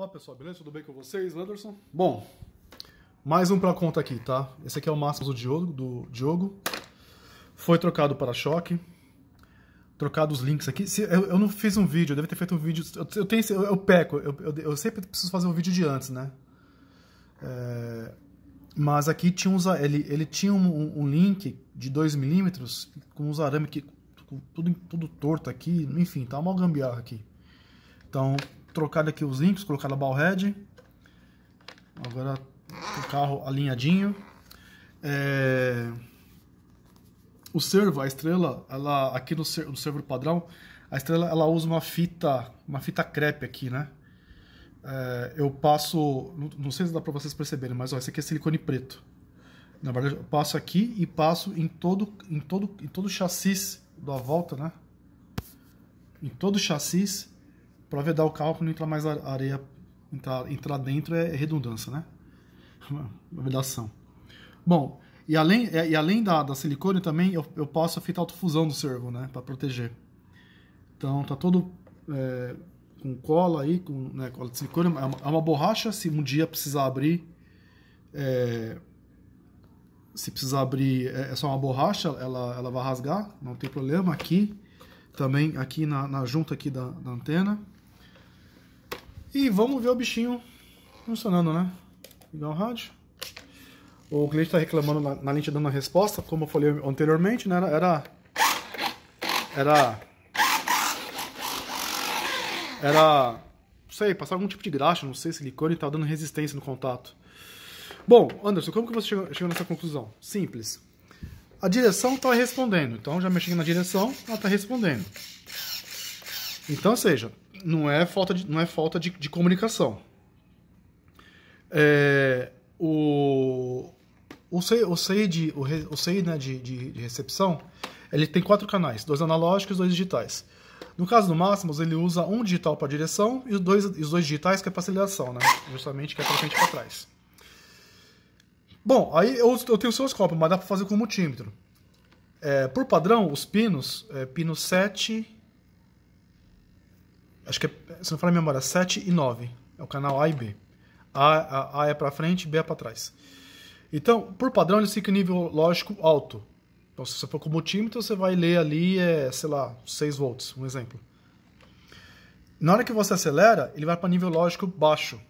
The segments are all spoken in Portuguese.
Olá pessoal, beleza? Tudo bem com vocês, Anderson? Bom, mais um pra conta aqui, tá? Esse aqui é o máximo do Diogo, do Diogo. Foi trocado para choque. Trocado os links aqui. Se, eu, eu, não fiz um vídeo, eu deve ter feito um vídeo. Eu, eu tenho, eu, eu peco, eu, eu, sempre preciso fazer um vídeo de antes, né? É, mas aqui tinha uns, ele, ele tinha um, um link de 2mm com uns arame que tudo, tudo torto aqui, enfim, tá uma gambiarra aqui. Então, trocado aqui os links, colocado a ball head. Agora o carro alinhadinho. É... O servo, a estrela, ela aqui no, ser, no servo padrão, a estrela ela usa uma fita, uma fita crepe aqui, né? É, eu passo, não sei se dá para vocês perceberem, mas ó, esse aqui é silicone preto. Na verdade, eu passo aqui e passo em todo, em todo, em todo o chassis da volta, né? Em todo o chassis para vedar o cálculo, não entrar mais areia, entrar, entrar dentro é redundância, né? Vedação. Bom, e além, é, e além da, da silicone também, eu, eu passo a fita autofusão do servo, né? Para proteger. Então, tá todo é, com cola aí, com né, cola de silicone. É uma, é uma, borracha, se um dia precisar abrir... É, se precisar abrir, é, é só uma borracha, ela, ela vai rasgar, não tem problema. Aqui, também aqui na, na junta aqui da, da antena. E vamos ver o bichinho funcionando, né? Ligar o rádio. O cliente está reclamando na, na dando na resposta, como eu falei anteriormente, né? Era. Era. Era. Não sei, passar algum tipo de graxa, não sei, silicone, estava tá dando resistência no contato. Bom, Anderson, como que você chegou, chegou nessa conclusão? Simples. A direção está respondendo, então já mexi na direção, ela está respondendo. Então, seja, não é falta de, não é falta de, de comunicação. É, o o SEI, o SEI, de, o re, o SEI né, de, de, de, recepção, ele tem quatro canais, dois analógicos e dois digitais. No caso do máximo ele usa um digital para direção e os dois, os dois digitais que é facilitação, né? Justamente que é para frente e para trás. Bom, aí eu, eu tenho o oscópio, mas dá para fazer com o multímetro. É, por padrão, os pinos, é, pino 7, acho que, é, se não falar a memória, 7 e 9. É o canal A e B. A, a, a é para frente, B é para trás. Então, por padrão, ele fica em nível lógico alto. Então, se você for com o multímetro, você vai ler ali, é, sei lá, 6 volts, um exemplo. Na hora que você acelera, ele vai para nível lógico baixo.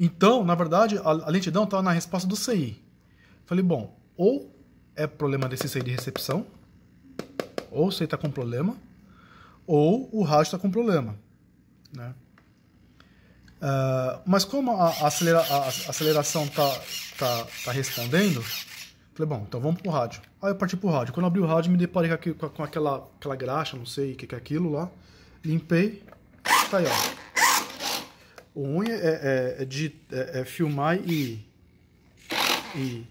Então, na verdade, a, a lentidão estava tá na resposta do CI. Falei, bom, ou é problema desse CI de recepção, ou o CI está com problema, ou o rádio está com problema. Né? Uh, mas como a, acelera, a, a aceleração está tá, tá respondendo, falei, bom, então vamos pro rádio. Aí eu parti pro rádio. Quando abri o rádio, me deparei com, com aquela, aquela graxa, não sei o que, que é aquilo lá. Limpei, tá aí, ó. O unha é, é, é, de, é, é filmar e, e.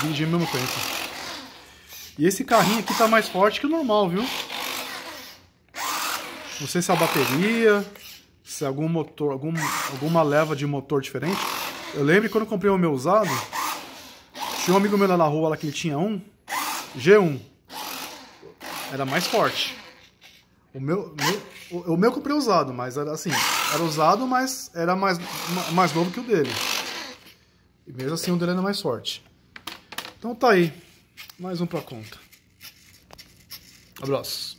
Dirigir ao mesmo tempo. E esse carrinho aqui tá mais forte que o normal, viu? Não sei se é a bateria, se é algum motor, algum, alguma leva de motor diferente. Eu lembro quando eu comprei o meu usado, tinha um amigo meu lá na rua lá que ele tinha um, G1. Era mais forte. O meu, meu o, o meu comprei usado, mas era assim, era usado, mas era mais, mais novo que o dele. E mesmo assim o dele era mais forte. Então tá aí. Mais um pra conta. Abraço.